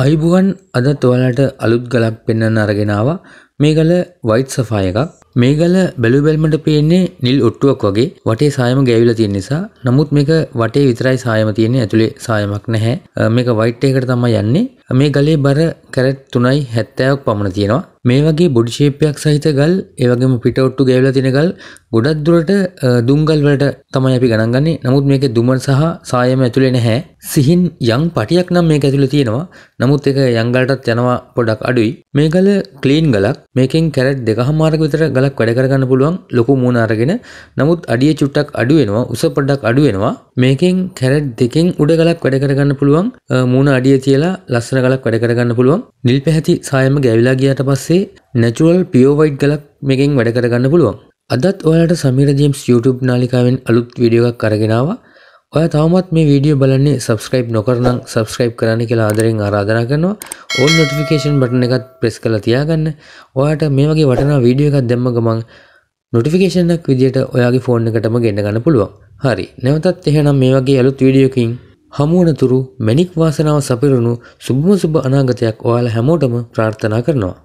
අයිබුවන් අද තුවලට අලුත් ගලක් පෙන්න්න අරගෙනාව මේකල වයිට් සෆාය එකක් මේගල බැලුබැල්මට පේන්නේ නිල් ඔට්ටුවක් වගේ වටේ සායම ගැවිල තියෙන නිසා නමුත් මේක වටේ විතරයි සායම තියෙන්නේ ඇතුලේ සායමක් නැහැ මේක වයිට් එකකට තමයි යන්නේ මේ ගලේ බර කැරට් 3.70ක් පමණ තියෙනවා මේ වගේ බොඩි ෂේප් එකක් සහිත ගල් ඒ වගේම පිට ඔට්ටු ගැවිලා තියෙන ගල් ගොඩක් දුරට දුම්ගල් වලට තමයි අපි ගණන් ගන්නේ නමුත් මේකේ දුම සහ සායම ඇතුලේ නැහැ සිහින් යම් පටියක් නම් මේක ඇතුළේ තියෙනවා. නමුත් ඒක යම් ගලටත් යනවා පොඩක් අඩුයි. මේ ගල ක්ලීන් ගලක්. මේකෙන් කැරට් දෙකහමාරක විතර ගලක් කාලක් වැඩ කරගන්න පුළුවන් ලොකු මූණ අරගෙන නමුත් අඩිය චුට්ටක් අඩු වෙනවා උස පොඩ්ඩක් අඩු වෙනවා මේකෙන් කැරට් දෙකෙන් උඩ ගලක් වැඩ කරගන්න පුළුවන් මූණ අඩිය තියලා ලස්සන ගලක් වැඩ කරගන්න පුළුවන් නිල් පැහැති සායම ගැවිලා ගියාට පස්සේ නැචුරල් පියෝ වයිට් ගලක් මේකෙන් වැඩ කරගන්න පුළුවන් අදත් ඔයාලට සමීර ජේම්ස් YouTube නාලිකාවෙන් අලුත් වීඩියෝ එකක් අරගෙනවා ඔය තවමත් මේ වීඩියෝ බලන්නේ සබස්ක්‍රයිබ් නොකරනම් සබස්ක්‍රයිබ් කරන්න කියලා ආදරෙන් ආරාධනා කරනවා ඕල් නොටිෆිකේෂන් බටන එකත් ප්‍රෙස් කරලා තියාගන්න ඔයාට මේ වගේ වටනා වීඩියෝ එකක් දැම්ම ගමන් නොටිෆිකේෂන්ක් විදියට ඔයාගේ ෆෝන් එකටම ගෙන්න ගන්න පුළුවන් හරි නැවතත් එහෙනම් මේ වගේ අලුත් වීඩියෝකින් හමුවනතුරු මැනික් වාසනාව සපිරුණු සුභම සුභ අනාගතයක් ඔයාලා හැමෝටම ප්‍රාර්ථනා කරනවා